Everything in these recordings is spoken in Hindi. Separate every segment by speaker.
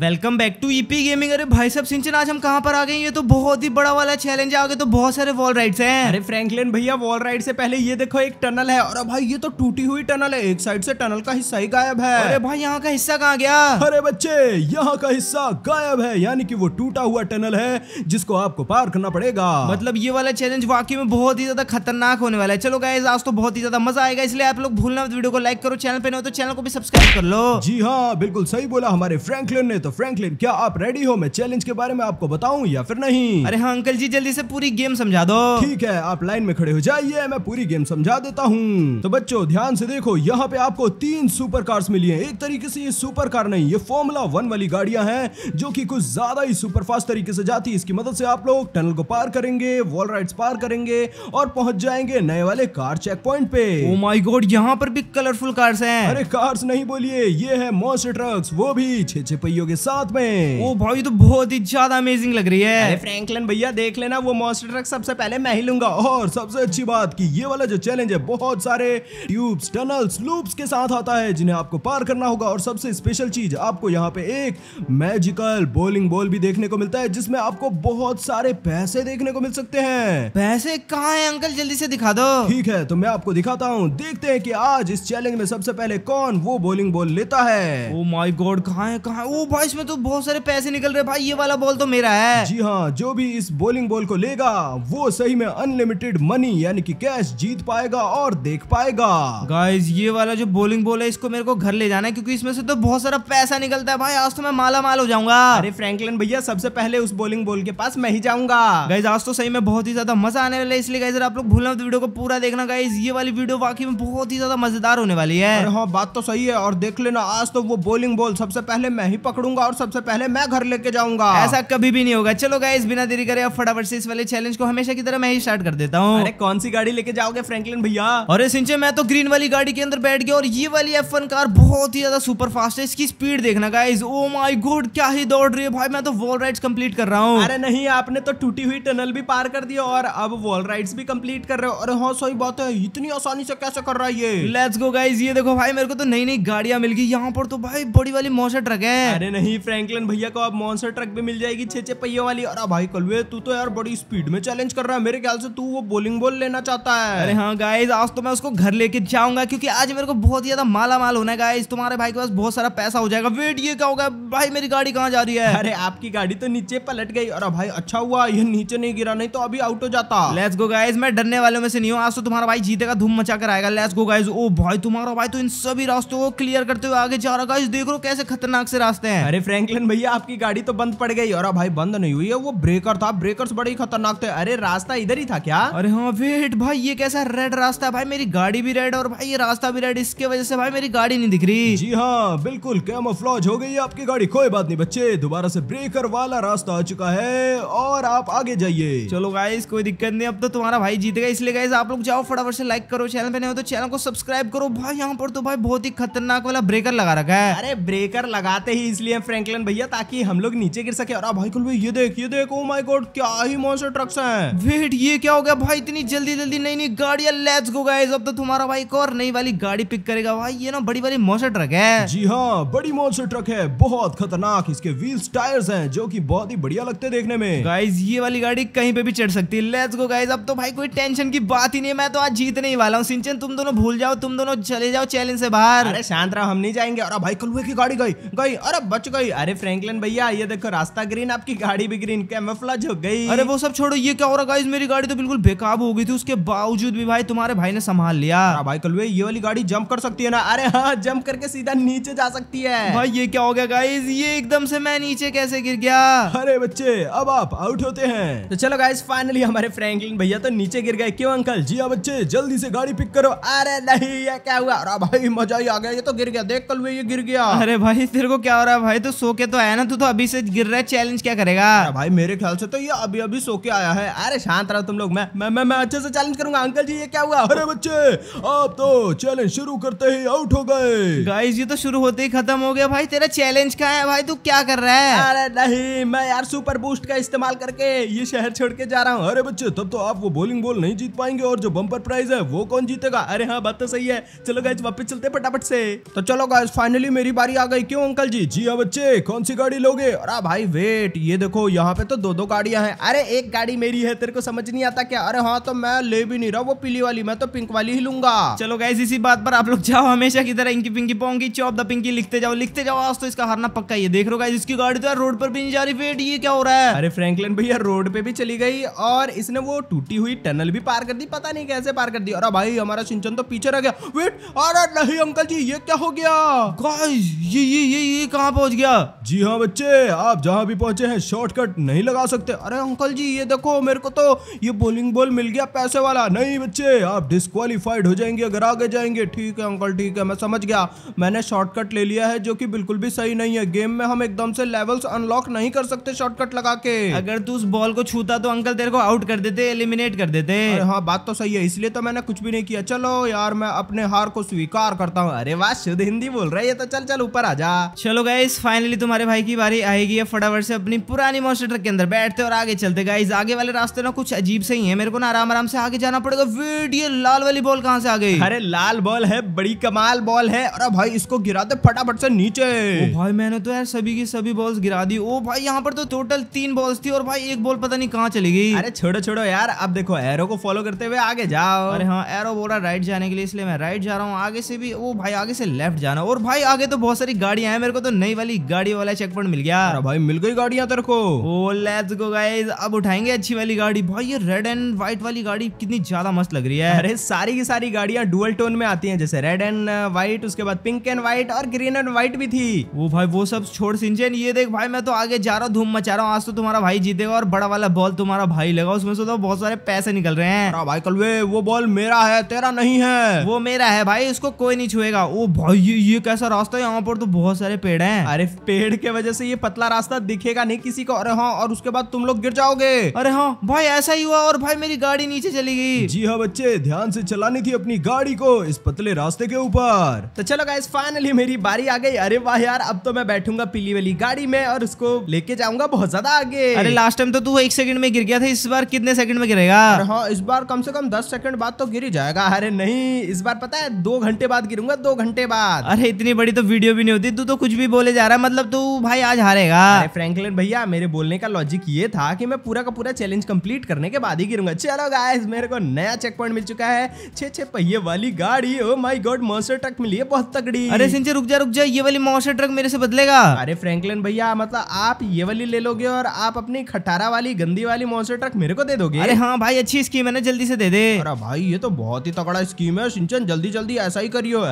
Speaker 1: welcome back to EP gaming अरे भाई सब सिंचन आज हम कहाँ पर आ गए ये तो बहुत ही बड़ा वाला चैलेंज है आगे तो बहुत सारे वॉल राइड्स हैं अरे फ्रैंकलिन भैया वॉल राइड से पहले ये देखो एक टनल है और भाई ये तो टूटी हुई टनल है एक साइड से टनल का हिस्सा ही गायब है अरे भाई यहाँ का हिस्सा कहाँ गया अरे बच्चे यहाँ का हिस्सा गायब है यानी की वो टूटा हुआ टनल है जिसको आपको पार करना पड़ेगा मतलब ये वाला चैलेंज वाकई में बहुत ही ज्यादा खतरनाक होने वाला है चलो गाय आज तो बहुत ही ज्यादा मजा आएगा इसलिए आप लोग भूलना वीडियो को लाइक करो चैनल पे नहीं हो तो चैनल को भी सब्सक्राइब कर लो जी हाँ बिल्कुल सही बोला हमारे फ्रेंकलिन ने तो फ्रैंकलिन क्या आप रेडी हो मैं चैलेंज के बारे में आपको बताऊं या फिर नहीं अरे हाँ अंकल जी जल्दी से पूरी गेम समझा दो ठीक है आप लाइन में खड़े हो जाइए मैं पूरी गेम समझा देता हूँ तो बच्चों ध्यान से देखो यहाँ पे आपको तीन सुपर कार्स मिली है एक तरीके से ये सुपर कार नहीं ये फॉर्मुला वन वाली गाड़िया है जो की कुछ ज्यादा ही सुपर फास्ट तरीके से जाती है इसकी मदद से आप लोग टनल को पार करेंगे वॉल राइड पार करेंगे और पहुंच जाएंगे नए वाले कार चेक पॉइंट पे ओ माय गॉड यहाँ पर भी कलरफुल कार्स हैं अरे कार्स नहीं बोलिए ये है मोस्ट ट्रक्स वो भी छे छे पहियों के के साथ में ओ भाई तो बहुत ही ज्यादा अमेजिंग लग रही है अरे फ्रैंकलिन भैया देख लेना वो मॉन्स्टर ट्रक सबसे पहले मैं ही लूंगा और सबसे अच्छी बात की ये वाला जो चैलेंज है बहुत सारे ट्यूब्स टनल्स लूप्स के साथ आता है जिन्हें आपको पार करना होगा और सबसे स्पेशल चीज आपको यहाँ पे एक मैजिकल बोलिंग बॉल भी देखने को मिलता है जिसमे आपको बहुत सारे पैसे देखने को मिल सकते हैं पैसे कहाँ है अंकल जल्दी से दिखा दो ठीक है तो मैं आपको दिखाता हूँ देखते हैं कि आज इस चैलेंज में सबसे पहले कौन वो बोलिंग बॉल लेता है ओ माय गॉड कहा है कहाँ है ओ भाई इसमें तो बहुत सारे पैसे निकल रहे भाई ये वाला बॉल तो मेरा है जी हाँ जो भी इस बॉलिंग बॉल को लेगा वो सही में अनलिमिटेड मनी यानी कि कैश जीत पाएगा और देख पाएगा गाइज ये वाला जो बॉलिंग बॉल है इसको मेरे को घर ले जाना है क्यूँकी इसमें से तो बहुत सारा पैसा निकलता है भाई आज तो मैं माला माल हो जाऊंगा अरे फ्रेंकलिन भैया सबसे पहले उस बॉलिंग बॉल के पास मैं ही जाऊंगा गाइज आज तो सही में बहुत ही ज्यादा मजा आने वाला है इसलिए गाइजर आप लोग भूलना तो वीडियो को पूरा देखना गाइज ये वाली वीडियो बाकी में बहुत ही ज्यादा मजेदार होने वाली है हाँ बात तो सही है और देख लेना आज तो वो बॉलिंग बॉल सबसे पहले मैं ही पकड़ूंगा जाऊंगा और सबसे पहले मैं घर लेके जाऊंगा ऐसा कभी भी नहीं होगा चलो गाइस बिना देरी करे फटाफट से इस वाले चैलेंज को हमेशा की तरह मैं ही स्टार्ट कर देता हूँ कौन सी गाड़ी लेके जाओगे फ्रेंकलिन भैया और सिंचे मैं तो ग्रीन वाली गाड़ी के अंदर बैठ गया और ये वाली एफ कार बहुत ही ज्यादा सुपर फास्ट है इसकी स्पीड देखना गाइज ओ माई गुड क्या ही दौड़ रही है भाई मैं तो वॉल राइड कम्प्लीट कर रहा हूँ अरे नहीं आपने तो टूटी हुई टनल भी पार कर दिया और अब वॉल राइड भी कम्प्लीट कर रहे हो अरे हाँ सही बात है इतनी आसानी से कैसे कर रहा है ये लेट्स गो गाइज ये देखो भाई मेरे को तो नई नई गाड़ियां मिल गई यहाँ पर तो भाई बड़ी वाली मोशा ट्रक है अरे नहीं नहीं फ्रैंकलिन भैया को अब मॉन्सर ट्रक भी मिल जाएगी छे छे पहियों वाली अरे भाई कलवे तू तो यार बड़ी स्पीड में चैलेंज कर रहा है मेरे ख्याल से तू वो बोलिंग बॉल लेना चाहता है अरे हाँ गाइज आज तो मैं उसको घर लेके जाऊंगा क्योंकि आज मेरे को बहुत ज्यादा माला माल होना है गाइज तुम्हारे भाई के पास बहुत सारा पैसा हो जाएगा वेट ये क्या होगा भाई मेरी गाड़ी कहाँ जा रही है अरे आपकी गाड़ी तो नीचे पलट गई अरे भाई अच्छा हुआ ये नीचे नहीं गिरा नहीं तो अभी आउट हो जाता लेट्स गो गाइज मैं डरने वालों में से नहीं हूँ आज तो तुम्हारा भाई जीतेगा धूम मचा कर आएगा लेट्स गो गाइज ओ भाई तुम्हारा भाई तो इन सभी रास्तों को क्लियर करते हुए आगे जा रहा गाइज देख रहा कैसे खतरनाक से रास्ते हैं अरे फ्रैंकलिन भैया आपकी गाड़ी तो बंद पड़ गई और भाई बंद नहीं हुई है वो ब्रेकर था ब्रेकर बड़े ही खतरनाक थे अरे रास्ता इधर ही था क्या अरे हाँ वेट भाई ये कैसा रेड रास्ता है भाई मेरी गाड़ी भी रेड और भाई ये रास्ता भी रेड इसके वजह से भाई मेरी गाड़ी नहीं दिख रही जी हाँ बिल्कुल कैमोफ्लॉज हो गई आपकी गाड़ी कोई बात नहीं बच्चे दोबारा से ब्रेकर वाला रास्ता आ चुका है और आप आगे जाइए चलो गाइस कोई दिक्कत नहीं अब तो तुम्हारा भाई जीत गया इसलिए गाइस आप लोग जाओ फटाफट से लाइक करो चैनल पे नहीं हो तो चैनल को सब्सक्राइब करो भाई यहाँ पर तो भाई बहुत ही खतरनाक वाला ब्रेकर लगा रखा है अरे ब्रेकर लगाते ही इसलिए फ्रैंकलिन भैया ताकि हम लोग नीचे गिर सके और भाई कुल ये देख ये देख ओ माय गॉड क्या ही मॉन्स्टर ट्रक्स हैं वेट ये क्या हो गया भाई इतनी जल्दी जल्दी नई नई गाड़िया लेट्स गो गाइस अब तो तुम्हारा भाई और नई वाली गाड़ी पिक करेगा भाई ये ना बड़ी वाली मॉन्स्टर ट्रक है जी हाँ बड़ी मॉन्स्टर ट्रक है बहुत खतरनाक इसके व्हील्स टायर्स है जो की बहुत ही बढ़िया लगते देखने में गाइज ये वाली गाड़ी कहीं पे भी चढ़ सकती है लेट्स गो गाइज अब तो भाई कोई टेंशन की बात ही नहीं है मैं तो आज जीतने ही वाला हूँ सिंचन तुम दोनों भूल जाओ तुम दोनों चले जाओ चैलेंज से बाहर अरे शांत रहो हम नहीं जाएंगे और भाई कलुए की गाड़ी गई गई अरे बच कोई अरे फ्रैंकलिन भैया ये देखो रास्ता ग्रीन आपकी गाड़ी भी ग्रीन कैमोफ्लाज हो गई अरे वो सब छोड़ो ये क्या हो रहा गाइज मेरी गाड़ी तो बिल्कुल बेकाब हो गई थी उसके बावजूद भी भाई तुम्हारे भाई ने संभाल लिया हाँ भाई कल ये वाली गाड़ी जंप कर सकती है ना अरे हाँ जंप करके सीधा नीचे जा सकती है भाई ये क्या हो गया गाइज ये एकदम से मैं नीचे कैसे गिर गया अरे बच्चे अब आप आउट होते हैं तो चलो गाइज फाइनली हमारे फ्रेंकलिन भैया तो नीचे गिर गए क्यों अंकल जी हाँ बच्चे जल्दी से गाड़ी पिक करो अरे नहीं ये क्या हुआ अरे भाई मजा ही आ गया ये तो गिर गया देख कल ये गिर गया अरे भाई तेरे को क्या हो रहा है भाई भाई तो सो के तो आया ना तू तो अभी से गिर रहा है चैलेंज क्या करेगा भाई मेरे ख्याल से तो ये अभी अभी सो के आया है अरे शांत रहो तुम लोग मैं मैं मैं, मैं अच्छे से चैलेंज करूंगा अंकल जी ये क्या हुआ अरे बच्चे आप तो चैलेंज शुरू करते ही आउट हो गए गाइस ये तो शुरू होते ही खत्म हो गया भाई तेरा चैलेंज कहाँ है भाई तू क्या कर रहा है अरे नहीं मैं यार सुपर बूस्ट का इस्तेमाल करके ये शहर छोड़ के जा रहा हूँ अरे बच्चे तब तो आप वो बोलिंग बॉल नहीं जीत पाएंगे और जो बम्पर प्राइज है वो कौन जीतेगा अरे हाँ बात तो सही है चलो गाइज वापस चलते फटाफट से तो चलो गाइज फाइनली मेरी बारी आ गई क्यों अंकल जी जी अब हाँ, बच्चे कौन सी गाड़ी लोगे अरे भाई वेट ये देखो यहाँ पे तो दो दो गाड़ियां हैं अरे एक गाड़ी मेरी है तेरे को समझ नहीं आता क्या अरे हाँ तो मैं ले भी नहीं रहा वो पीली वाली मैं तो पिंक वाली ही लूंगा चलो गाइज इसी बात पर आप लोग जाओ हमेशा की तरह इनकी पिंकी पोंगी चौप द पिंकी लिखते जाओ लिखते जाओ आज तो इसका हारना पक्का ये देख रो गाइज इसकी गाड़ी तो रोड पर भी नहीं जा रही वेट ये क्या हो रहा है अरे फ्रेंकलिन भैया रोड पे भी चली गई और इसने वो टूटी हुई टनल भी पार कर दी पता नहीं कैसे पार कर दी अरे भाई हमारा सिंचन तो पीछे रह गया वेट अरे नहीं अंकल जी ये क्या हो गया गाइस ये ये ये ये कहाँ पहुंच गया जी हाँ बच्चे आप जहाँ भी पहुंचे हैं शॉर्टकट नहीं लगा सकते अरे अंकल जी ये देखो मेरे को तो ये बोलिंग बॉल मिल गया पैसे वाला नहीं बच्चे आप डिस्कालीफाइड हो जाएंगे अगर आगे जाएंगे ठीक है अंकल ठीक है मैं समझ गया मैंने शॉर्टकट ले लिया है जो की बिल्कुल भी सही नहीं है गेम में हम एकदम से लेवल्स अनलॉक नहीं कर सकते शॉर्टकट लगा के अगर तू उस बॉल को छूता तो अंकल तेरे को आउट कर देते एलिमिनेट कर देते हाँ बात तो सही है इसलिए तो मैंने कुछ भी नहीं किया चलो यार मैं अपने हार को स्वीकार करता हूँ अरे वाह शुद्ध हिंदी बोल रहा है ये तो चल चल ऊपर आ जा चलो गए फाइनली तुम्हारे भाई की बारी आएगी है फटाफट से अपनी पुरानी मोस्टर ट्रक के अंदर बैठते और आगे चलते गाइज आगे वाले रास्ते ना कुछ अजीब से ही है मेरे को ना आराम आराम से आगे जाना पड़ेगा वेट ये लाल वाली बॉल कहाँ से आ गई अरे लाल बॉल है बड़ी कमाल बॉल है और भाई इसको गिरा दे फटाफट से नीचे भाई मैंने तो यार सभी की सभी बॉल्स गिरा दी ओ भाई यहाँ पर तो टोटल तीन बॉल्स थी और भाई एक बॉल पता नहीं कहाँ चली गई अरे छोड़ो छोड़ो यार अब देखो एरो को फॉलो करते हुए आगे जाओ अरे हाँ एरो रहा राइट जाने के लिए इसलिए मैं राइट जा रहा हूँ आगे से भी ओ भाई आगे से लेफ्ट जाना और भाई आगे तो बहुत सारी गाड़ियां हैं मेरे को तो नई वाली मेरी गाड़ी वाला चेक पॉइंट मिल गया भाई मिल गई गाड़ियाँ तेरे को लेट्स गो गाइस अब उठाएंगे अच्छी वाली गाड़ी भाई ये रेड एंड व्हाइट वाली गाड़ी कितनी ज्यादा मस्त लग रही है अरे सारी की सारी गाड़िया डुअल टोन में आती है जैसे रेड एंड व्हाइट उसके बाद पिंक एंड व्हाइट और ग्रीन एंड व्हाइट भी थी वो भाई वो सब छोड़ सिंचन ये देख भाई मैं तो आगे जा रहा हूँ धूम मचा रहा हूँ आज तो तुम्हारा भाई जीतेगा और बड़ा वाला बॉल तुम्हारा भाई लगा उसमें से तो बहुत सारे पैसे निकल रहे हैं भाई कल वे वो बॉल मेरा है तेरा नहीं है वो मेरा है भाई इसको कोई नहीं छुएगा ओ भाई ये कैसा रास्ता है यहाँ पर तो बहुत सारे पेड़ है अरे अरे पेड़ के वजह से ये पतला रास्ता दिखेगा नहीं किसी को अरे हाँ और उसके बाद तुम लोग गिर जाओगे अरे हाँ भाई ऐसा ही हुआ और भाई मेरी गाड़ी नीचे चली गई जी हाँ बच्चे ध्यान से चलानी थी अपनी गाड़ी को इस पतले रास्ते के ऊपर तो चलो गाइस फाइनली मेरी बारी आ गई अरे वाह यार अब तो मैं बैठूंगा पीली वाली गाड़ी में और उसको लेके जाऊंगा बहुत ज्यादा आगे अरे लास्ट टाइम तो तू एक सेकंड में गिर गया था इस बार कितने सेकंड में गिरेगा हाँ इस बार कम से कम दस सेकंड बाद तो गिर ही जाएगा अरे नहीं इस बार पता है दो घंटे बाद गिरूंगा दो घंटे बाद अरे इतनी बड़ी तो वीडियो भी नहीं होती तू तो कुछ भी बोले जा रहा हारा मतलब तू तो भाई आज हारेगा फ्रैंकलिन भैया मेरे बोलने का लॉजिक ये था कि मैं पूरा का पूरा चैलेंज कंप्लीट करने के बाद ही गिरूंगा चलो गाइस मेरे को नया चेक पॉइंट मिल चुका है छे छे पहिए वाली गाड़ी oh my god monster truck मिली है बहुत तगड़ी अरे सिंचे रुक जा रुक जा ये वाली मॉन्स्टर ट्रक मेरे से बदलेगा अरे फ्रेंकलिन भैया मतलब आप ये वाली ले लोगे और आप अपनी खटारा वाली गंदी वाली मॉन्स्टर ट्रक मेरे को दे दोगे अरे हाँ भाई अच्छी स्कीम है ना जल्दी से दे दे अरे भाई ये तो बहुत ही तगड़ा स्कीम है सिंचन जल्दी जल्दी ऐसा ही करियो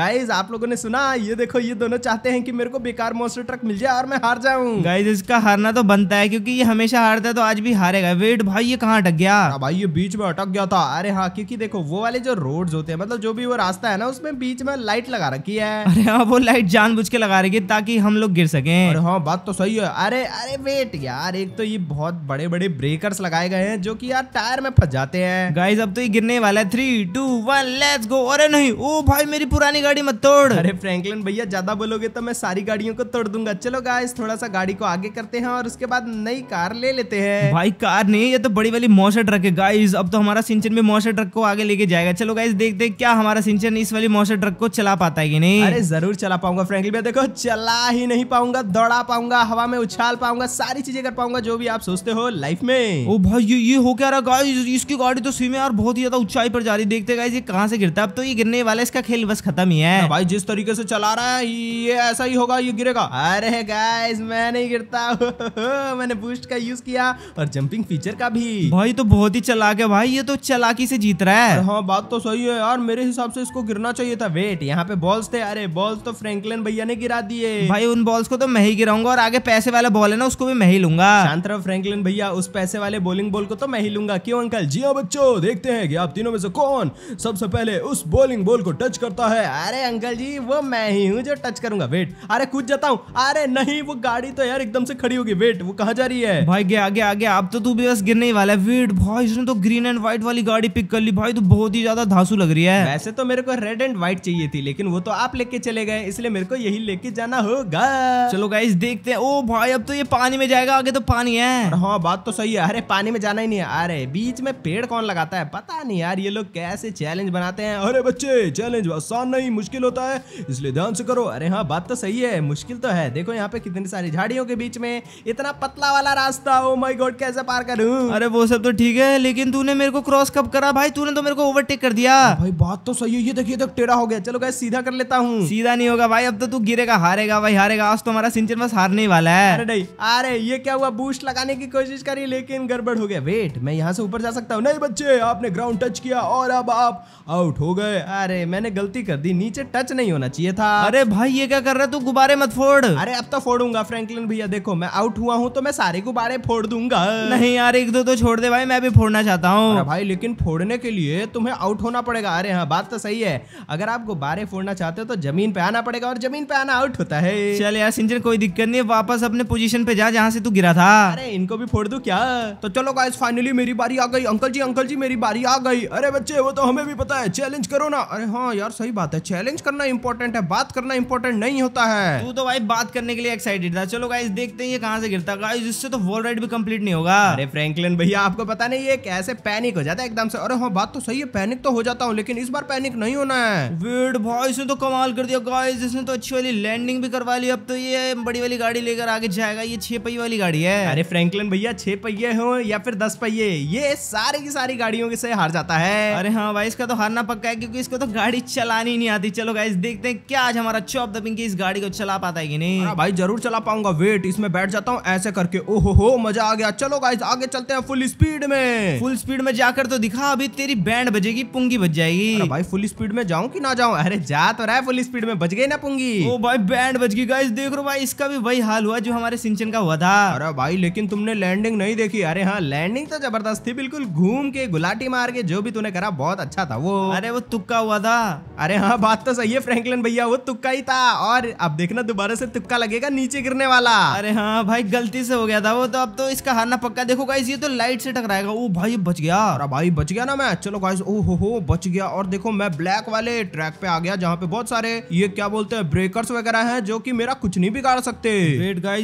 Speaker 1: गाइज आप लोगों ने सुना ये देखो ये दोनों चाहते चाहते हैं कि मेरे को बेकार मोस्टर ट्रक मिल जाए और मैं हार जाऊं गाइज इसका हारना तो बनता है क्योंकि ये हमेशा हारता है तो आज भी हारेगा वेट भाई ये कहाँ अटक गया हाँ भाई ये बीच में अटक गया था अरे हाँ क्योंकि देखो वो वाले जो रोड होते हैं मतलब जो भी वो रास्ता है ना उसमें बीच में लाइट लगा रखी है अरे हाँ वो लाइट जान के लगा रखी है ताकि हम लोग गिर सके अरे हाँ बात तो सही है अरे अरे वेट यार एक तो ये बहुत बड़े बड़े ब्रेकर लगाए गए हैं जो की यार टायर में फंस जाते हैं गाइज अब तो ये गिरने वाला है three two one let's go अरे नहीं ओ भाई मेरी पुरानी गाड़ी मत तोड़ अरे फ्रैंकलिन भैया ज्यादा बोलोगे तो मैं सारी गाड़ियों को तोड़ दूंगा चलो गाइस थोड़ा सा गाड़ी को आगे करते हैं और उसके बाद नई कार ले लेते हैं भाई कार नहीं ये तो बड़ी वाली मोशे ट्रक है गाइस अब तो हमारा सिंचन भी मोशे ट्रक को आगे लेके जाएगा चलो गाइस देखते हैं क्या हमारा सिंचन इस वाली मोशे ट्रक को चला पाता है कि नहीं अरे जरूर चला पाऊंगा फ्रेंकली मैं देखो चला ही नहीं पाऊंगा दौड़ा पाऊंगा हवा में उछाल पाऊंगा सारी चीजें कर पाऊंगा जो भी आप सोचते हो लाइफ में ओ भाई ये, ये हो क्या रहा गाइस इसकी गाड़ी तो स्विम और बहुत ही ज्यादा ऊंचाई पर जा रही देखते गाइस ये कहाँ से गिरता है अब तो ये गिरने वाला इसका खेल बस खत्म ही है भाई जिस तरीके से चला रहा है ये ऐसा ही होगा ये गिरेगा अरे गाइस मैं नहीं गिरता मैंने बूस्ट का यूज किया और जंपिंग फीचर का भी भाई तो बहुत ही चलाक है भाई ये तो चलाकी से जीत रहा है हाँ बात तो सही है यार मेरे हिसाब से इसको गिरना चाहिए था वेट यहाँ पे बॉल्स थे अरे बॉल्स तो फ्रेंकलिन भैया ने गिरा दिए भाई उन बॉल्स को तो मैं ही गिराऊंगा और आगे पैसे वाला बॉल है ना उसको भी मैं ही लूंगा शांतर फ्रेंकलिन भैया उस पैसे वाले बॉलिंग बॉल को तो मैं ही लूंगा क्यों अंकल जी हाँ बच्चो देखते हैं कि आप तीनों में से कौन सबसे पहले उस बॉलिंग बॉल को टच करता है अरे अंकल जी वो मैं ही हूँ जो टच करूंगा वेट अरे खुद जाता हूँ अरे नहीं वो गाड़ी तो यार एकदम से खड़ी होगी वेट वो कहा जा रही है भाई गया आगे आगे आप तो तू भी बस गिरने ही वाला है वेट भाई इसने तो ग्रीन एंड व्हाइट वाली गाड़ी पिक कर ली भाई तो बहुत ही ज्यादा धांसू लग रही है वैसे तो मेरे को रेड एंड व्हाइट चाहिए थी लेकिन वो तो आप लेके चले गए इसलिए मेरे को यही लेके जाना होगा चलो गाइस देखते हैं ओ भाई अब तो ये पानी में जाएगा आगे तो पानी है हाँ बात तो सही है अरे पानी में जाना ही नहीं है अरे बीच में पेड़ कौन लगाता है पता नहीं यार ये लोग कैसे चैलेंज बनाते हैं अरे बच्चे चैलेंज आसान नहीं मुश्किल होता है इसलिए ध्यान से करो अरे हाँ बात बात तो सही है मुश्किल तो है देखो यहाँ पे कितने सारी झाड़ियों के बीच में इतना पतला वाला रास्ता ओ माई गॉड कैसे पार करू अरे वो सब तो ठीक है लेकिन तूने मेरे को क्रॉस कब करा भाई तूने तो मेरे को ओवरटेक कर दिया भाई बात तो सही है ये देखिए तक तो टेढ़ा हो गया चलो गए सीधा कर लेता हूँ सीधा नहीं होगा भाई अब तो तू गिरेगा हारेगा भाई हारेगा आज तो हमारा सिंचन बस हारने वाला है अरे नहीं अरे ये क्या हुआ बूस्ट लगाने की कोशिश करी लेकिन गड़बड़ हो गया वेट मैं यहाँ से ऊपर जा सकता हूँ नहीं बच्चे आपने ग्राउंड टच किया और अब आप आउट हो गए अरे मैंने गलती कर दी नीचे टच नहीं होना चाहिए था अरे भाई ये क्या कर रहा है तू गुब्बारे मत फोड़ अरे अब तो फोड़ूंगा फ्रैंकलिन भैया देखो मैं आउट हुआ हूँ तो मैं सारे गुब्बारे फोड़ दूंगा नहीं यार एक दो तो छोड़ दे भाई मैं भी फोड़ना चाहता हूँ भाई लेकिन फोड़ने के लिए तुम्हें आउट होना पड़ेगा अरे हाँ बात तो सही है अगर आप गुब्बारे फोड़ना चाहते हो तो जमीन पे आना पड़ेगा और जमीन पे आना आउट होता है चल यार सिंचन कोई दिक्कत नहीं वापस अपने पोजिशन पे जा जहाँ से तू गिरा था अरे इनको भी फोड़ दू क्या तो चलो गाइस फाइनली मेरी बारी आ गई अंकल जी अंकल जी मेरी बारी आ गई अरे बच्चे वो तो हमें भी पता है चैलेंज करो ना अरे हाँ यार सही बात है चैलेंज करना इंपॉर्टेंट है बात करना इंपॉर्टेंट नहीं है नहीं होता है तू तो भाई बात करने के लिए एक्साइटेड था चलो गाइस देखते हैं ये कहाँ से गिरता गाइस इससे तो वॉल राइड भी कम्प्लीट नहीं होगा अरे फ्रैंकलिन भैया आपको पता नहीं ये कैसे पैनिक हो जाता है एकदम से अरे हाँ बात तो सही है पैनिक तो हो जाता हूँ लेकिन इस बार पैनिक नहीं होना है वेड भाई इसने तो कमाल कर दिया गाइस इसने तो अच्छी वाली लैंडिंग भी करवा ली अब तो ये बड़ी वाली गाड़ी लेकर आगे जाएगा ये छह पहिए वाली गाड़ी है अरे फ्रैंकलिन भैया छह पहिए हो या फिर दस पहिए ये सारी की सारी गाड़ियों के से हार जाता है अरे हाँ भाई इसका तो हारना पक्का है क्योंकि इसको तो गाड़ी चलानी नहीं आती चलो गाइस देखते हैं क्या आज हमारा चौप दबिंग की इस गाड़ी को चला पाता है कि नहीं हाँ भाई जरूर चला पाऊंगा वेट इसमें बैठ जाता हूँ ऐसे करके ओहो हो मजा आ गया चलो गाइस आगे चलते हैं फुल स्पीड में फुल स्पीड में जाकर तो दिखा अभी तेरी बैंड बजेगी पुंगी बज जाएगी भाई फुल स्पीड में जाऊँ की ना जाऊँ अरे जा तो रहा है फुल स्पीड में बज गई ना पुंगी ओ भाई बैंड बज गई गाइस देख रो भाई इसका भी वही हाल हुआ जो हमारे सिंचन का हुआ था अरे भाई लेकिन तुमने लैंडिंग नहीं देखी अरे हाँ लैंडिंग तो जबरदस्त थी बिल्कुल घूम के गुलाटी मार के जो भी तूने करा बहुत अच्छा था वो अरे वो तुक्का हुआ था अरे हाँ बात तो सही है फ्रैंकलिन भैया वो तुक्का ही था और और अब देखना दोबारा से तुक्का लगेगा नीचे गिरने वाला अरे हाँ भाई गलती से हो गया था वो तो अब तो इसका हारना पक्का देखो गाइस ये तो लाइट से टकराएगा ओ भाई बच गया अरे भाई बच गया ना मैं चलो गाइस ओ हो हो बच गया और देखो मैं ब्लैक वाले ट्रैक पे आ गया जहाँ पे बहुत सारे ये क्या बोलते हैं ब्रेकर्स वगैरह है जो की मेरा कुछ नहीं बिगाड़ सकते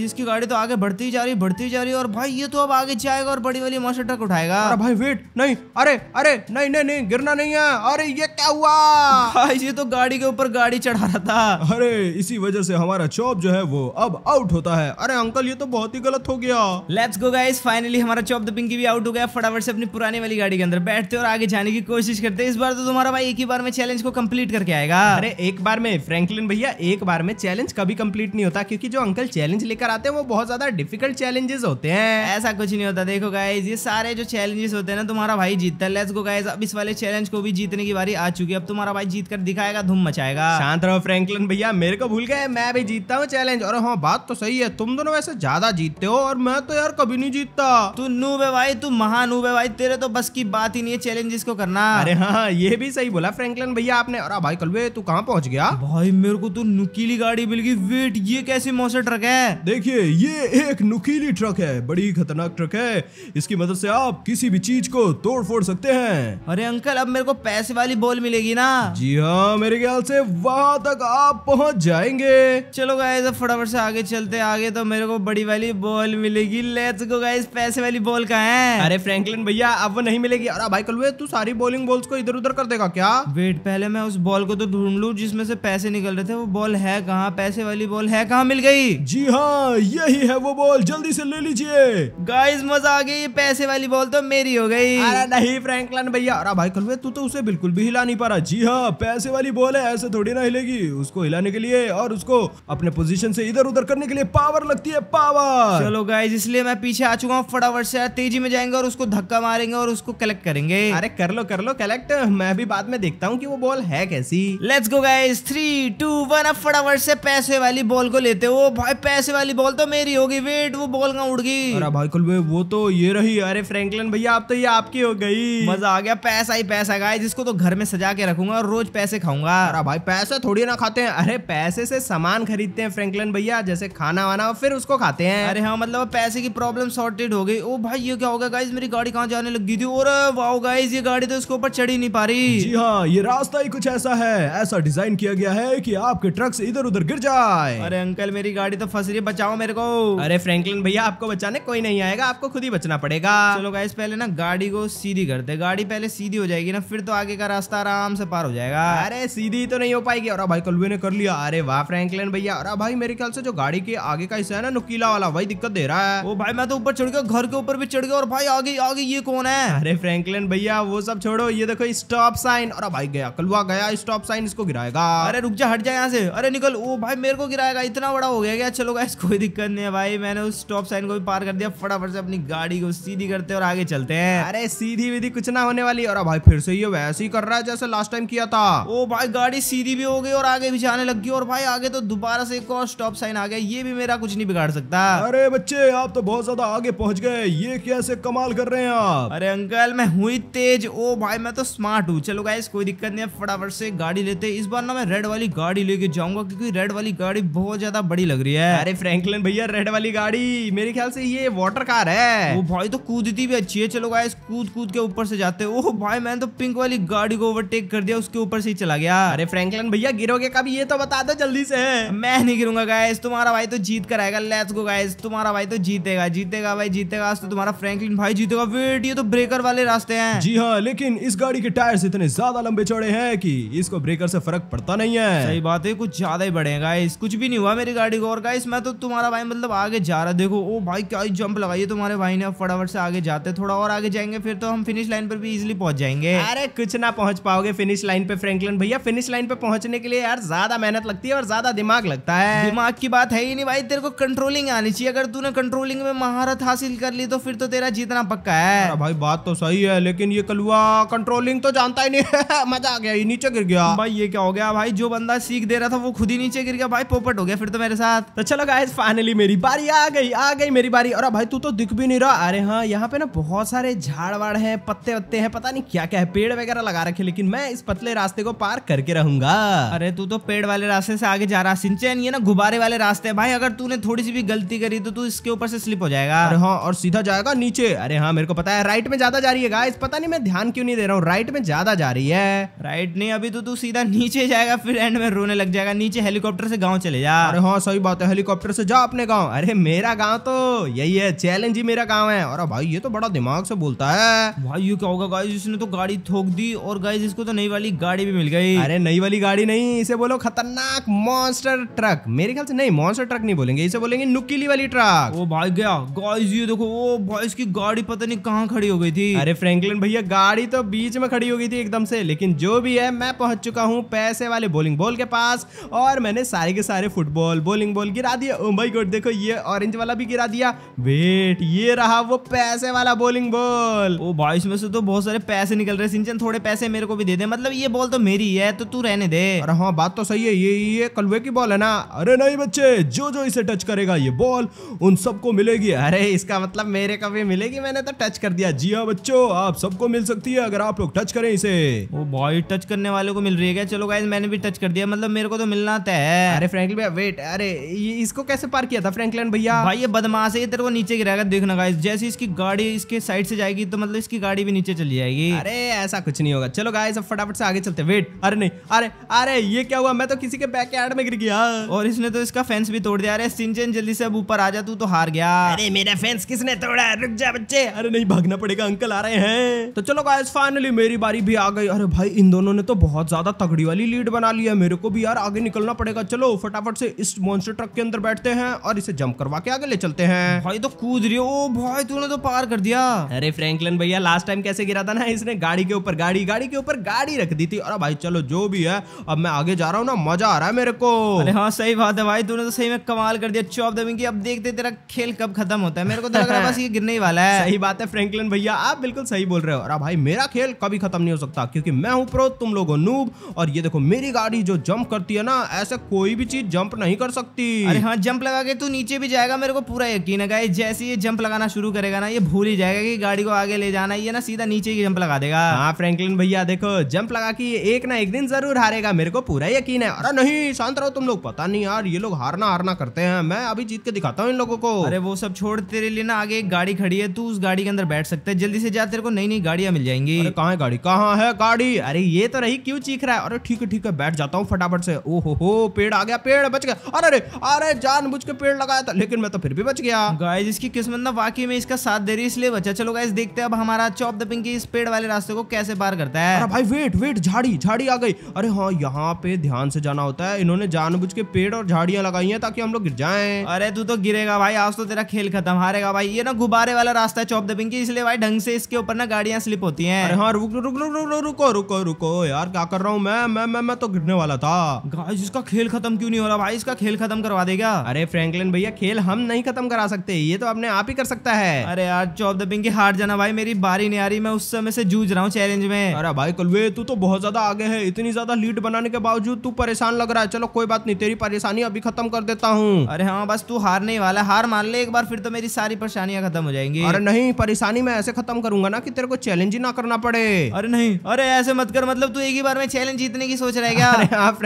Speaker 1: इसकी गाड़ी तो आगे बढ़ती जा रही बढ़ती जा रही और भाई ये तो अब आगे जाएगा और बड़ी वाली मास्टर ट्रक उठाएगा अरे भाई वेट नहीं अरे अरे नहीं नहीं नहीं गिरना नहीं है अरे ये क्या हुआ ये तो गाड़ी के ऊपर गाड़ी चढ़ा रहा था अरे इसी वजह से हमारा चॉप जो है वो अब आउट होता है अरे अंकल ये तो बहुत ही गलत हो गया लेट्स गो गाइस फाइनली हमारा चॉप द पिंकी भी आउट हो गया फटाफट से अपनी पुरानी वाली गाड़ी के अंदर बैठते और आगे जाने की कोशिश करते इस बार तो तुम्हारा भाई एक ही बार में चैलेंज को कम्प्लीट करके आएगा अरे एक बार में फ्रेंकलिन भैया एक बार में चैलेंज कभी कम्प्लीट नहीं होता क्यूँकी जो अंकल चैलेंज लेकर आते हैं वो बहुत ज्यादा डिफिकल्ट चैलेंजेस होते हैं ऐसा कुछ नहीं होता देखो गाइज ये सारे जो चैलेंजेस होते हैं ना तुम्हारा भाई जीतता है लेट्स गो गाइज अब इस वाले चैलेंज को भी जीतने की बारी आ चुकी है अब तुम्हारा भाई जीत कर दिखाएगा धूम मचाएगा शांत रहो फ्रेंकलिन भैया मेरे को तो भूल गए मैं भी जीतता हूँ चैलेंज और हाँ बात तो सही है तुम दोनों वैसे ज्यादा जीतते हो और मैं तो यार कभी नहीं जीतता तू नूब है भाई तू महानूब है भाई तेरे तो बस की बात ही नहीं है चैलेंजेस को करना अरे हाँ ये भी सही बोला फ्रेंकलिन भैया आपने और भाई कलवे तू कहाँ पहुँच गया भाई मेरे को तो नुकीली गाड़ी मिल गई वेट ये कैसी मौसम ट्रक है देखिए ये एक नुकीली ट्रक है बड़ी खतरनाक ट्रक है इसकी मदद से आप किसी भी चीज को तोड़ फोड़ सकते हैं अरे अंकल अब मेरे को पैसे वाली बॉल मिलेगी ना जी हाँ मेरे ख्याल से वहाँ तक आप पहुँच जाए जाएंगे चलो गाइज फटाफट से आगे चलते आगे तो मेरे को बड़ी वाली बॉल मिलेगी लेट्स गो गाइज पैसे वाली बॉल कहा है अरे फ्रैंकलिन भैया अब वो नहीं मिलेगी अरे भाई कल तू सारी बॉलिंग बॉल्स को इधर उधर कर देगा क्या वेट पहले मैं उस बॉल को तो ढूंढ लू जिसमे से पैसे निकल रहे थे वो बॉल है कहाँ पैसे वाली बॉल है कहाँ मिल गई जी हाँ यही है वो बॉल जल्दी से ले लीजिए गाइस मजा आ गई पैसे वाली बॉल तो मेरी हो गई अरे नहीं फ्रैंकलिन भैया अरे भाई कल तू तो उसे बिल्कुल भी हिला नहीं पा रहा जी हाँ पैसे वाली बॉल है ऐसे थोड़ी ना हिलेगी उसको हिलाने के लिए और उसको अपने पोजीशन से इधर उधर करने के लिए पावर लगती है पावर चलो गाइज इसलिए मैं पीछे आ चुका हूँ फटाफट से तेजी में जाएंगे और उसको धक्का मारेंगे और उसको कलेक्ट करेंगे अरे कर लो कर लो कलेक्ट मैं भी बाद में देखता हूँ की वो बॉल है कैसी let's go guys three two one अब फटाफट से पैसे वाली बॉल को लेते हो भाई पैसे वाली बॉल तो मेरी होगी वेट वो बॉल कहाँ उड़गी अरे भाई कुल वो तो ये रही अरे फ्रैंकलिन भैया आप तो ये आपकी हो गई मजा आ गया पैसा ही पैसा गाइज इसको तो घर में सजा के रखूंगा और रोज पैसे खाऊंगा अरे भाई पैसे थोड़ी ना खाते हैं अरे पैसे पैसे से सामान खरीदते हैं फ्रैंकलिन भैया जैसे खाना वाना और फिर उसको खाते हैं अरे हाँ मतलब पैसे की प्रॉब्लम सॉर्टेड हो गई ओ भाई ये क्या होगा गाइज मेरी गाड़ी कहाँ जाने लगी थी और वाओ गाइज ये गाड़ी तो इसके ऊपर चढ़ी नहीं पा रही जी हाँ ये रास्ता ही कुछ ऐसा है ऐसा डिजाइन किया गया है की आपके ट्रक से इधर उधर गिर जाए अरे अंकल मेरी गाड़ी तो फंस रही है बचाओ मेरे को अरे फ्रेंकलिन भैया आपको बचाने कोई नहीं आएगा आपको खुद ही बचना पड़ेगा चलो गाइज पहले ना गाड़ी को सीधी कर दे गाड़ी पहले सीधी हो जाएगी ना फिर तो आगे का रास्ता आराम से पार हो जाएगा अरे सीधी तो नहीं हो पाएगी और भाई कलवे ने कर लिया अरे वाह फ्रैंकलिन भैया अरे भाई मेरे ख्याल से जो गाड़ी के आगे का हिस्सा है ना नुकीला वाला भाई दिक्कत दे रहा है वो भाई मैं तो ऊपर चढ़ गया घर के ऊपर भी चढ़ गया और भाई आगे आगे ये कौन है अरे फ्रेंकलिन भैया वो सब छोड़ो ये देखो स्टॉप साइन अरे भाई गया कलवा गया स्टॉप साइन इसको गिराएगा अरे रुक जा हट जाए यहाँ से अरे निकल वो भाई मेरे को गिराएगा इतना बड़ा हो गया चलो गाइस कोई दिक्कत नहीं है भाई मैंने उस स्टॉप साइन को भी पार कर दिया फटाफट से अपनी गाड़ी को सीधी करते और आगे चलते हैं अरे सीधी विधि कुछ ना होने वाली और भाई फिर से ये वैसे ही कर रहा है जैसे लास्ट टाइम किया था ओ भाई गाड़ी सीधी भी हो गई और आगे भी जाने लग गई और भाई भाई आगे तो दोबारा से एक और स्टॉप साइन आ गया ये भी मेरा कुछ नहीं बिगाड़ सकता अरे बच्चे आप तो बहुत ज्यादा आगे पहुंच गए ये कैसे कमाल कर रहे हैं आप अरे अंकल मैं हुई तेज ओ भाई मैं तो स्मार्ट हूँ चलो गाइस कोई दिक्कत नहीं है फटाफट से गाड़ी लेते इस बार ना मैं रेड वाली गाड़ी लेके जाऊंगा क्योंकि रेड वाली गाड़ी बहुत ज्यादा बड़ी लग रही है अरे फ्रैंकलिन भैया रेड वाली गाड़ी मेरे ख्याल से ये वाटर कार है वो भाई तो कूदती भी अच्छी है चलो गाइस कूद कूद के ऊपर से जाते ओह भाई मैंने तो पिंक वाली गाड़ी को ओवरटेक कर दिया उसके ऊपर से ही चला गया अरे फ्रैंकलिन भैया गिरोगे कब ये तो बता दो जल्दी से मैं नहीं गिरूंगा गाइस तुम्हारा भाई तो जीत कर आएगा लेट्स गो गाइस तुम्हारा भाई तो जीतेगा जीतेगा भाई जीतेगा तो तुम्हारा फ्रैंकलिन भाई जीतेगा वेट ये तो ब्रेकर वाले रास्ते हैं जी हाँ लेकिन इस गाड़ी के टायर इतने ज्यादा लंबे चौड़े हैं कि इसको ब्रेकर से फर्क पड़ता नहीं है सही बात है कुछ ज्यादा ही बड़े गाइस कुछ भी नहीं हुआ मेरी गाड़ी को और गाइस मैं तो तुम्हारा भाई मतलब आगे जा रहा देखो ओ भाई क्या जंप लगाइए तुम्हारे भाई ने फटाफट से आगे जाते थोड़ा और आगे जाएंगे फिर तो हम फिनिश लाइन पर भी इजिली पहुंच जाएंगे अरे कुछ ना पहुंच पाओगे फिनिश लाइन पे फ्रैंकलिन भैया फिनिश लाइन पे पहुंचने के लिए यार ज्यादा मेहनत लगती है और ज्यादा दिमाग लगता है दिमाग की बात है ही नहीं भाई तेरे को कंट्रोलिंग आनी चाहिए अगर तूने कंट्रोलिंग में महारत हासिल कर ली तो फिर तो तेरा जीतना पक्का है भाई बात तो सही है लेकिन ये कलुआ कंट्रोलिंग तो जानता ही नहीं मजा आ गया ये नीचे गिर गया भाई ये क्या हो गया भाई जो बंदा सीख दे रहा था वो खुद ही नीचे गिर गया भाई पोपट हो गया फिर तो मेरे साथ अच्छा लगा फाइनली मेरी बारी आ गई आ गई मेरी बारी और भाई तू तो दिख भी नहीं रहा अरे हाँ यहाँ पे ना बहुत सारे झाड़ वाड़ है पत्ते वत्ते हैं पता नहीं क्या क्या है पेड़ वगैरह लगा रखे लेकिन मैं इस पतले रास्ते को पार करके रहूंगा अरे तू तो पेड़ वाले रास्ते से आगे जा रहा सिंचन ये ना गुब्बारे वाले रास्ते भाई अगर तूने थोड़ी सी भी गलती करी तो तू इसके ऊपर से स्लिप हो जाएगा अरे हाँ और सीधा जाएगा नीचे अरे हाँ मेरे को पता है राइट में ज्यादा जा रही है गाइस पता नहीं मैं ध्यान क्यों नहीं दे रहा हूँ राइट में ज्यादा जा रही है राइट नहीं अभी तो तू सीधा नीचे जाएगा फिर एंड में रोने लग जाएगा नीचे हेलीकॉप्टर से गाँव चले जा अरे हाँ सही बात है हेलीकॉप्टर से जाओ अपने गाँव अरे मेरा गाँव तो यही है चैलेंज ही मेरा गाँव है और भाई ये तो बड़ा दिमाग से बोलता है भाई यू क्या होगा गाइज इसने तो गाड़ी थोक दी और गाइज इसको तो नई वाली गाड़ी भी मिल गई अरे नई वाली गाड़ी नहीं इसे बोलो खतरनाक मॉन्स्टर ट्रक मेरे ख्याल से नहीं मॉन्स्टर ट्रक नहीं बोलेंगे इसे बोलेंगे नुकीली वाली ट्रक ओ भाई गया गाइस ये देखो ओ भाई इसकी गाड़ी पता नहीं कहाँ खड़ी हो गई थी अरे फ्रैंकलिन भैया गाड़ी तो बीच में खड़ी हो गई थी एकदम से लेकिन जो भी है मैं पहुंच चुका हूँ पैसे वाले बोलिंग बॉल के पास और मैंने सारे के सारे फुटबॉल बोलिंग बॉल गिरा दिया ओ भाई गुड देखो ये ऑरेंज वाला भी गिरा दिया वेट ये रहा वो पैसे वाला बोलिंग बॉल ओ भाई इसमें से तो बहुत सारे पैसे निकल रहे सिंचन थोड़े पैसे मेरे को भी दे दे मतलब ये बॉल तो मेरी है तो तू रहने दे और हाँ बात तो सही है ये ये कलवे की बॉल है ना अरे नहीं बच्चे जो जो इसे टच करेगा ये बॉल उन सबको मिलेगी अरे इसका मतलब मेरे को भी मिलेगी मैंने तो टच कर दिया जी हाँ बच्चों आप सबको मिल सकती है अगर आप लोग टच करें इसे वो बॉल टच करने वाले को मिल रही है क्या चलो गाइज मैंने भी टच कर दिया मतलब मेरे को तो मिलना तय तो है अरे फ्रैंकलिन भैया वेट अरे ये इसको कैसे पार किया था फ्रैंकलिन भैया भाई ये बदमाश है ये तेरे को नीचे गिराएगा देखना गाइज जैसे इसकी गाड़ी इसके साइड से जाएगी तो मतलब इसकी गाड़ी भी नीचे चली जाएगी अरे ऐसा कुछ नहीं होगा चलो गाइज अब फटाफट से आगे चलते वेट अरे नहीं अरे अरे ये क्या हुआ मैं तो किसी के बैग जाके आड़ में गिर गया और इसने तो इसका फेंस भी तोड़ दिया अरे सिंचन जल्दी से अब ऊपर आ जा तू तो हार गया अरे मेरा फेंस किसने तोड़ा रुक जा बच्चे अरे नहीं भागना पड़ेगा अंकल आ रहे हैं तो चलो गाइस फाइनली मेरी बारी भी आ गई अरे भाई इन दोनों ने तो बहुत ज्यादा तगड़ी वाली लीड बना ली है मेरे को भी यार आगे निकलना पड़ेगा चलो फटाफट से इस मॉन्स्टर ट्रक के अंदर बैठते हैं और इसे जंप करवा के आगे ले चलते हैं भाई तो कूद रही हो भाई तूने तो पार कर दिया अरे फ्रैंकलिन भैया लास्ट टाइम कैसे गिरा था ना इसने गाड़ी के ऊपर गाड़ी गाड़ी के ऊपर गाड़ी रख दी थी अरे भाई चलो जो भी है अब मैं आगे जा रहा हूँ ना मजा आ रहा है मेरे को अरे हाँ सही बात है भाई तूने तो सही में कमाल कर दिया चौप दबेंगी अब देखते तेरा खेल कब खत्म होता है मेरे को तो लग रहा है बस ये गिरने ही वाला है सही बात है फ्रैंकलिन भैया आप बिल्कुल सही बोल रहे हो और भाई मेरा खेल कभी खत्म नहीं हो सकता क्योंकि मैं हूँ प्रो तुम लोग नूब और ये देखो मेरी गाड़ी जो जंप करती है ना ऐसे कोई भी चीज जंप नहीं कर सकती अरे हाँ जंप लगा के तू नीचे भी जाएगा मेरे को पूरा यकीन है गाई जैसे ये जंप लगाना शुरू करेगा ना ये भूल ही जाएगा की गाड़ी को आगे ले जाना ये ना सीधा नीचे ही जंप लगा देगा हाँ फ्रेंकलिन भैया देखो जंप लगा की एक ना एक दिन जरूर हारेगा मेरे को पूरा यकीन है अरे नहीं नहीं शांत रहो तुम लोग पता नहीं यार ये लोग हारना हारना करते हैं मैं अभी जीत के दिखाता हूँ इन लोगों को अरे वो सब छोड़ तेरे लिए ना आगे एक गाड़ी खड़ी है तू उस गाड़ी के अंदर बैठ सकते है जल्दी से जा तेरे को नई नई गाड़ियाँ मिल जाएंगी कहाँ है गाड़ी कहाँ है गाड़ी अरे ये तो रही क्यों चीख रहा है अरे ठीक है ठीक है बैठ जाता हूँ फटाफट से ओहो पेड़ आ गया पेड़ बच गया अरे अरे अरे जान के पेड़ लगाया था लेकिन मैं तो फिर भी बच गया गाय जिसकी किस्मत ना वाकई में इसका साथ दे रही इसलिए बचा चलो गाय देखते हैं अब हमारा चौप द की इस पेड़ वाले रास्ते को कैसे पार करता है अरे भाई वेट वेट झाड़ी झाड़ी आ गई अरे हाँ यहाँ पे ध्यान से जाना होता है है इन्होंने जानबूझ के पेड़ और झाड़ियाँ लगाई हैं ताकि हम लोग गिर जाएं अरे तू तो गिरेगा भाई आज तो तेरा खेल खत्म हारेगा भाई ये ना गुब्बारे वाला रास्ता है चौप दबिंग की इसलिए भाई ढंग से इसके ऊपर ना गाड़िया स्लिप होती है हाँ रुक रुक रुक रुको रुको रुको यार क्या कर रहा हूँ मैं मैं मैं मैं तो गिरने वाला था गाइस इसका खेल खत्म क्यों नहीं हो रहा भाई इसका खेल खत्म करवा देगा अरे फ्रैंकलिन भैया खेल हम नहीं खत्म करा सकते ये तो अपने आप ही कर सकता है अरे यार चौप दबिंग की हार जाना भाई मेरी बारी नहीं आ रही मैं उस समय से जूझ रहा हूँ चैलेंज में अरे भाई कलवे तू तो बहुत ज्यादा आगे है इतनी ज्यादा लीड बनाने के बावजूद तू परेशान लग रहा है है चलो कोई बात नहीं तेरी परेशानी अभी खत्म कर देता हूँ अरे हाँ बस तू हारने वाला हार मान ले एक बार फिर तो मेरी सारी परेशानियाँ खत्म हो जाएंगी अरे नहीं परेशानी मैं ऐसे खत्म करूंगा ना कि तेरे को चैलेंज ही ना करना पड़े अरे नहीं अरे ऐसे मत कर मतलब तू एक ही बार में चैलेंज जीतने की सोच रहे क्या हाँ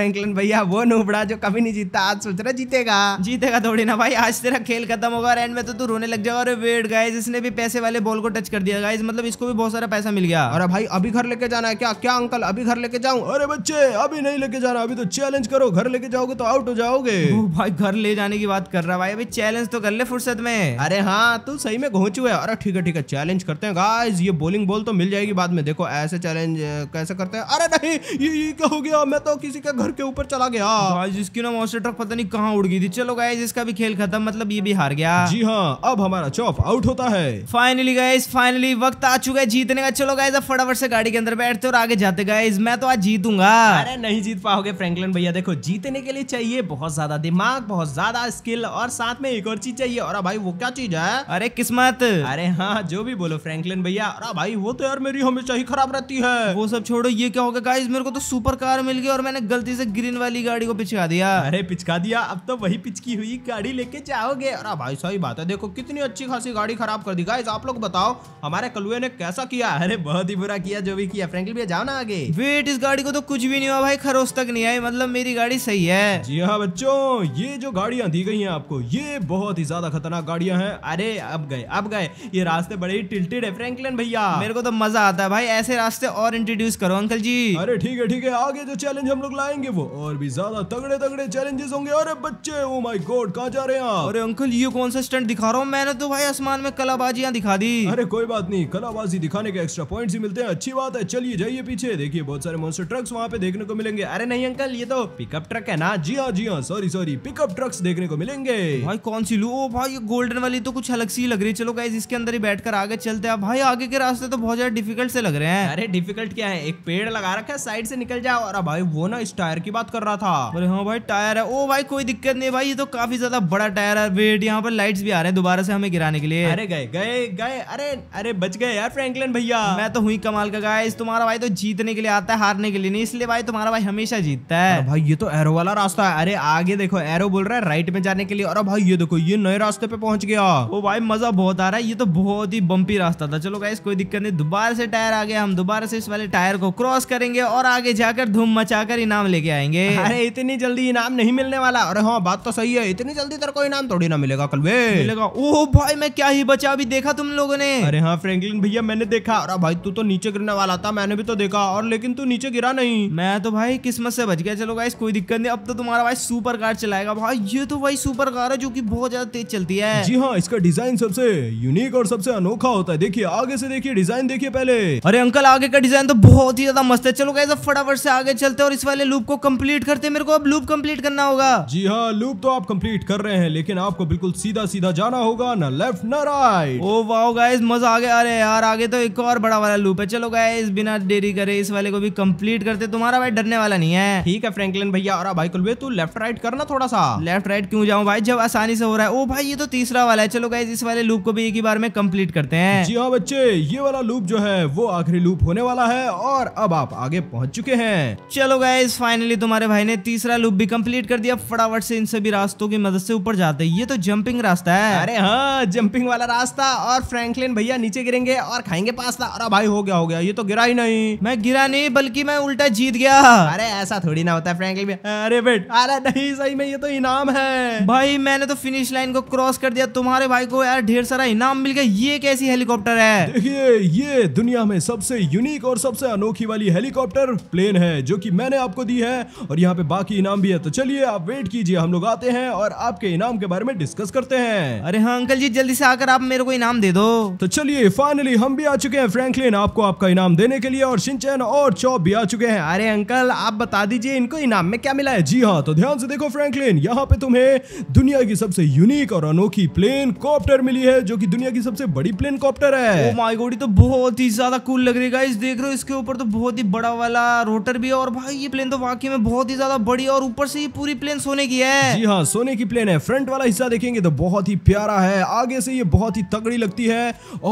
Speaker 1: भैया वो नूबड़ा जो कभी नहीं जीतता आज सोच रहा जीतेगा जीतेगा थोड़ी ना भाई आज तेरा खेल खत्म होगा एंड में तो तू रोने लग जाएगा अरे वेट गाइज इसने भी पैसे वाले बॉल को टच कर दिया गाइज मतलब इसको भी बहुत सारा पैसा मिल गया अरे भाई अभी घर लेके जाना है क्या क्या अंकल अभी घर लेके जाऊँ अरे बच्चे अभी नहीं लेके जाना अभी तो चैलेंज कर करो घर लेके जाओगे तो आउट हो जाओगे भाई घर ले जाने की बात कर रहा भाई अभी चैलेंज तो कर ले फुर्सत में अरे हाँ तू सही में घोचू है अरे ठीक है ठीक है चैलेंज करते हैं गाइस ये बोलिंग बॉल तो मिल जाएगी बाद में देखो ऐसे चैलेंज कैसे करते हैं अरे नहीं ये, ये क्या हो गया मैं तो किसी के घर के ऊपर चला गया गाइस इसकी ना मॉन्स्टर ट्रक पता नहीं कहाँ उड़ गई थी चलो गाइस इसका भी खेल खत्म मतलब ये भी हार गया जी हाँ अब हमारा चौप आउट होता है फाइनली गाइस फाइनली वक्त आ चुका है जीतने का चलो गाइस अब फटाफट से गाड़ी के अंदर बैठते और आगे जाते गाइस मैं तो आज जीतूंगा अरे नहीं जीत पाओगे फ्रैंकलिन भैया देखो को जीतने के लिए चाहिए बहुत ज्यादा दिमाग बहुत ज्यादा स्किल और साथ में एक और चीज चाहिए और भाई वो क्या चीज है अरे किस्मत अरे हाँ जो भी बोलो फ्रैंकलिन भैया अरे भाई वो तो यार मेरी हमेशा ही खराब रहती है वो सब छोड़ो ये क्या होगा गाइस मेरे को तो सुपर कार मिल गई और मैंने गलती से ग्रीन वाली गाड़ी को पिछका दिया अरे पिछका दिया अब तो वही पिचकी हुई गाड़ी लेके जाओगे अरे भाई सही बात है देखो कितनी अच्छी खासी गाड़ी खराब कर दी गाइज आप लोग बताओ हमारे कलुए ने कैसा किया अरे बहुत ही बुरा किया जो भी किया फ्रेंकलिन भैया जाओ ना आगे वेट इस गाड़ी को तो कुछ भी नहीं हुआ भाई खरोस तक नहीं आई मतलब मेरी गाड़ी सही है जी हाँ बच्चों ये जो गाड़ियाँ दी गई हैं आपको ये बहुत ही ज्यादा खतरनाक गाड़ियाँ हैं अरे अब गए अब गए ये रास्ते बड़े ही टिल्टेड है फ्रैंकलिन भैया मेरे को तो मजा आता है भाई ऐसे रास्ते और इंट्रोड्यूस करो अंकल जी अरे ठीक है ठीक है आगे जो चैलेंज हम लोग लाएंगे वो और भी ज्यादा तगड़े तगड़े चैलेंजेस होंगे अरे बच्चे ओ माई गोड कहाँ जा रहे हैं आप अरे अंकल ये कौन सा स्टंट दिखा रहा हूँ मैंने तो भाई आसमान में कलाबाजियाँ दिखा दी अरे कोई बात नहीं कलाबाजी दिखाने के एक्स्ट्रा पॉइंट ही मिलते हैं अच्छी बात है चलिए जाइए पीछे देखिए बहुत सारे मोस्टर ट्रक्स वहाँ पे देखने को मिलेंगे अरे नहीं अंकल ये तो पिकअप ट्रक है ना जी हाँ जी हाँ सॉरी सॉरी पिकअप ट्रक्स देखने को मिलेंगे भाई कौन सी लू ओ भाई ये गोल्डन वाली तो कुछ अलग सी लग रही है चलो गाइज इसके अंदर ही बैठकर आगे चलते हैं भाई आगे के रास्ते तो बहुत ज्यादा डिफिकल्ट से लग रहे हैं अरे डिफिकल्ट क्या है एक पेड़ लगा रखा है साइड से निकल जाओ और भाई वो ना इस टायर की बात कर रहा था अरे हाँ भाई टायर है ओ भाई कोई दिक्कत नहीं भाई ये तो काफी ज्यादा बड़ा टायर है वेट यहाँ पर लाइट्स भी आ रहे हैं दोबारा से हमें गिराने के लिए अरे गए गए गए अरे अरे बच गए यार फ्रेंकलिन भैया मैं तो हुई कमाल का गाय तुम्हारा भाई तो जीतने के लिए आता है हारने के लिए नहीं इसलिए भाई तुम्हारा भाई हमेशा जीतता है भाई ये तो एरो वाला रास्ता है अरे आगे देखो एरो बोल रहा है राइट में जाने के लिए और भाई ये देखो ये नए रास्ते पे पहुंच गया ओ भाई मजा बहुत आ रहा है ये तो बहुत ही बम्पी रास्ता था चलो गाइस कोई दिक्कत नहीं दोबारा से टायर आ गया हम दोबारा से इस वाले टायर को क्रॉस करेंगे और आगे जाकर धूम मचा इनाम लेके आएंगे अरे इतनी जल्दी इनाम नहीं मिलने वाला अरे हाँ बात तो सही है इतनी जल्दी तेरे को इनाम थोड़ी ना मिलेगा कल वे मिलेगा ओह भाई मैं क्या ही बचा अभी देखा तुम लोगों ने अरे हाँ फ्रेंकलिन भैया मैंने देखा अरे भाई तू तो नीचे गिरने वाला था मैंने भी तो देखा और लेकिन तू नीचे गिरा नहीं मैं तो भाई किस्मत से बच गया चलो गाइस कोई कोई दिक्कत नहीं अब तो तुम्हारा भाई सुपर कार चलाएगा भाई ये तो भाई सुपर कार है जो की बहुत ज्यादा तेज चलती है जी हाँ इसका डिजाइन सबसे यूनिक और सबसे अनोखा होता है देखिए आगे से देखिए डिजाइन देखिए पहले अरे अंकल आगे का डिजाइन तो बहुत ही ज्यादा मस्त है चलो कैसे फटाफट से आगे चलते और इस वाले लूप को कम्प्लीट करते मेरे को अब लूप कम्प्लीट करना होगा जी हाँ लूप तो आप कम्प्लीट कर रहे हैं लेकिन आपको बिल्कुल सीधा सीधा जाना होगा ना लेफ्ट ना राइट ओ वाओ गाइज मजा आ गया अरे यार आगे तो एक और बड़ा वाला लूप है चलो गाइज बिना देरी करे इस वाले को भी कम्प्लीट करते तुम्हारा भाई डरने वाला नहीं है ठीक है फ्रेंकलिन भाई भैया आ रहा भाई कुलबे तू लेफ्ट राइट करना थोड़ा सा लेफ्ट राइट क्यों जाऊँ भाई जब आसानी से हो रहा है ओ भाई ये तो तीसरा वाला है चलो गाइज इस वाले लूप को भी एक ही बार में कम्प्लीट करते हैं जी हाँ बच्चे ये वाला लूप जो है वो आखिरी लूप होने वाला है और अब आप आगे पहुंच चुके हैं चलो गाइज फाइनली तुम्हारे भाई ने तीसरा लूप भी कम्प्लीट कर दिया फटाफट से इन सभी रास्तों की मदद से ऊपर जाते हैं ये तो जंपिंग रास्ता है अरे हाँ जंपिंग वाला रास्ता और फ्रैंकलिन भैया नीचे गिरेंगे और खाएंगे पास्ता अरे भाई हो गया हो गया ये तो गिरा ही नहीं मैं गिरा नहीं बल्कि मैं उल्टा जीत गया अरे ऐसा थोड़ी ना होता है फ्रैंकलिन में अरे बेट अरे नहीं सही में ये तो इनाम है भाई मैंने तो फिनिश लाइन को क्रॉस कर दिया तुम्हारे भाई को यार ढेर सारा इनाम मिल गया ये कैसी हेलीकॉप्टर है देखिए ये दुनिया में सबसे यूनिक और सबसे अनोखी वाली हेलीकॉप्टर प्लेन है जो की मैंने आपको दी है और यहाँ पे बाकी इनाम भी है तो चलिए आप वेट कीजिए हम लोग आते हैं और आपके इनाम के बारे में डिस्कस करते हैं अरे हाँ अंकल जी जल्दी से आकर आप मेरे को इनाम दे दो तो चलिए फाइनली हम भी आ चुके हैं फ्रैंकलिन आपको आपका इनाम देने के लिए और सिंचन और चौप भी आ चुके हैं अरे अंकल आप बता दीजिए इनको इनाम में क्या मिला है जी हाँ तो ध्यान से देखो फ्रैंकलिन यहाँ पे तुम्हें दुनिया की सबसे यूनिक और अनोखी प्लेन कॉप्टर मिली है जो की दुनिया की सबसे बड़ी प्लेन कॉप्टर है माई oh गोडी तो बहुत ही ज्यादा कूल लग रही है देख रहे हो इसके ऊपर तो बहुत ही बड़ा वाला रोटर भी है और भाई ये प्लेन तो वाकई में बहुत ही ज्यादा बड़ी और ऊपर से ये पूरी प्लेन सोने की है जी हाँ सोने की प्लेन है फ्रंट वाला हिस्सा देखेंगे तो बहुत ही प्यारा है आगे से ये बहुत ही तगड़ी लगती है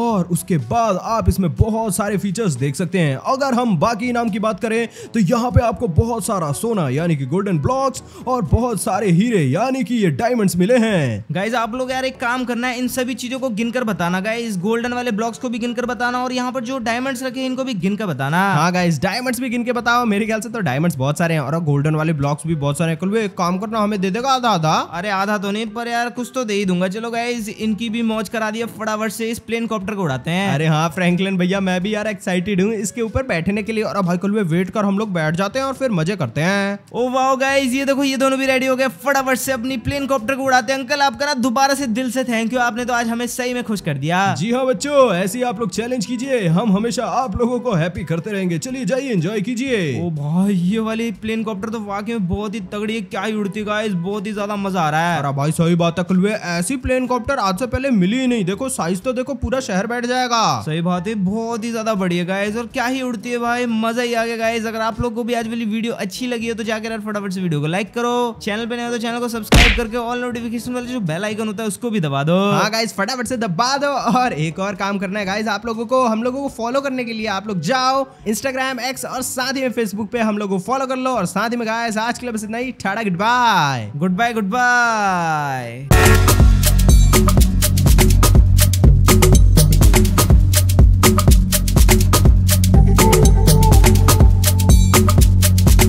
Speaker 1: और उसके बाद आप इसमें बहुत सारे फीचर्स देख सकते हैं अगर हम बाकी इनाम की बात करें तो यहाँ पे आपको बहुत सारा सोना या यानी कि गोल्डन ब्लॉक्स और बहुत सारे हीरे यानी कि ये डायमंड्स मिले हैं गाइज आप लोग यार एक काम करना है इन सभी चीजों को गिनकर बताना गाय इस गोल्डन वाले ब्लॉक्स को भी गिनकर बताना और यहाँ पर जो डायमंड्स रखे इनको भी गिनकर बताना हाँ गाइज डायमंड्स भी गिन के बताओ मेरे ख्याल से तो डायमंड बहुत सारे हैं और गोल्डन वाले ब्लॉक्स भी बहुत सारे कुल एक काम करना हमें दे देगा आधा आधा अरे आधा तो नहीं पर यार कुछ तो दे ही दूंगा चलो गाइज इनकी भी मौज करा दिया फटाफट से इस प्लेन कॉप्टर को उड़ाते हैं अरे हाँ फ्रेंकलिन भैया मैं भी यार एक्साइटेड हूँ इसके ऊपर बैठने के लिए और भाई कुल वेट कर हम लोग बैठ जाते हैं और फिर मजे करते हैं ओ वाओ गाइज ये देखो ये दोनों भी रेडी हो गए फटाफट से अपनी प्लेन कॉप्टर को उड़ाते हैं अंकल आपका ना दोबारा से दिल से थैंक यू आपने तो आज हमें सही में खुश कर दिया जी हाँ बच्चों ऐसे ही आप लोग चैलेंज कीजिए हम हमेशा आप लोगों को हैप्पी करते रहेंगे चलिए जाइए एंजॉय कीजिए ओ oh, भाई ये वाली प्लेन कॉप्टर तो वाकई में बहुत ही तगड़ी है क्या ही उड़ती गाइज बहुत ही ज्यादा मजा आ रहा है अरे भाई सही बात है कलवे ऐसी प्लेन कॉप्टर आज से पहले मिली ही नहीं देखो साइज तो देखो पूरा शहर बैठ जाएगा सही बात है बहुत ही ज्यादा बढ़िया गाइज और क्या ही उड़ती है भाई मजा ही आ गया गाइज अगर आप लोग को भी आज वाली वीडियो अच्छी लगी है तो जाकर कर यार फटाफट से वीडियो को लाइक करो चैनल पे नए तो चैनल को सब्सक्राइब करके ऑल नोटिफिकेशन वाले जो बेल आइकन होता है उसको भी दबा दो हाँ गाइज फटाफट से दबा दो और एक और काम करना है गाइज आप लोगों को हम लोगों को फॉलो करने के लिए आप लोग जाओ इंस्टाग्राम एक्स और साथ ही में फेसबुक पे हम लोग को फॉलो कर लो और साथ ही में गाइज आज के लिए बस इतना ही ठाड़ा goodbye goodbye good bye